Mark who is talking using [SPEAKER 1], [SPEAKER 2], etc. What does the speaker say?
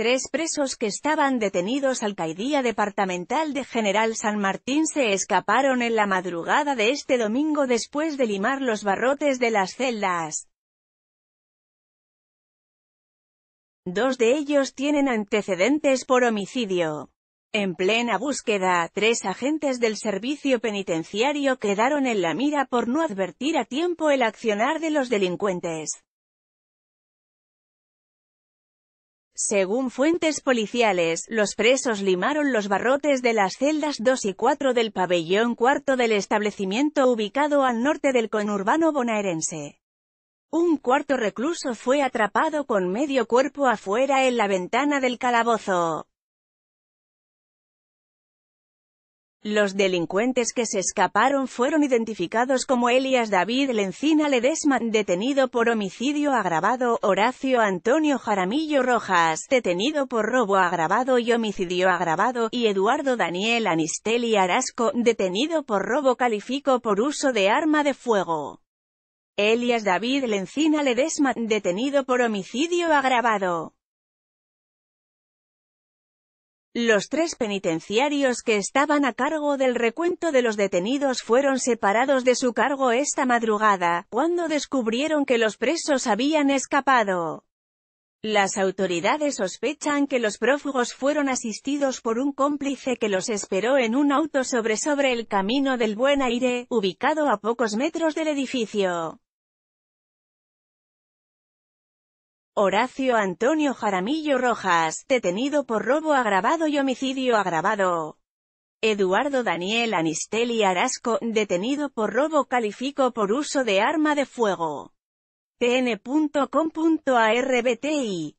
[SPEAKER 1] Tres presos que estaban detenidos al caidía Departamental de General San Martín se escaparon en la madrugada de este domingo después de limar los barrotes de las celdas. Dos de ellos tienen antecedentes por homicidio. En plena búsqueda, tres agentes del servicio penitenciario quedaron en la mira por no advertir a tiempo el accionar de los delincuentes. Según fuentes policiales, los presos limaron los barrotes de las celdas 2 y 4 del pabellón cuarto del establecimiento ubicado al norte del conurbano bonaerense. Un cuarto recluso fue atrapado con medio cuerpo afuera en la ventana del calabozo. Los delincuentes que se escaparon fueron identificados como Elias David Lencina Ledesma, detenido por homicidio agravado, Horacio Antonio Jaramillo Rojas, detenido por robo agravado y homicidio agravado, y Eduardo Daniel Anisteli Arasco, detenido por robo califico por uso de arma de fuego. Elias David Lencina Ledesma, detenido por homicidio agravado. Los tres penitenciarios que estaban a cargo del recuento de los detenidos fueron separados de su cargo esta madrugada, cuando descubrieron que los presos habían escapado. Las autoridades sospechan que los prófugos fueron asistidos por un cómplice que los esperó en un auto sobre sobre el Camino del Buen Aire, ubicado a pocos metros del edificio. Horacio Antonio Jaramillo Rojas, detenido por robo agravado y homicidio agravado. Eduardo Daniel Anisteli Arasco, detenido por robo califico por uso de arma de fuego. tn.com.arbti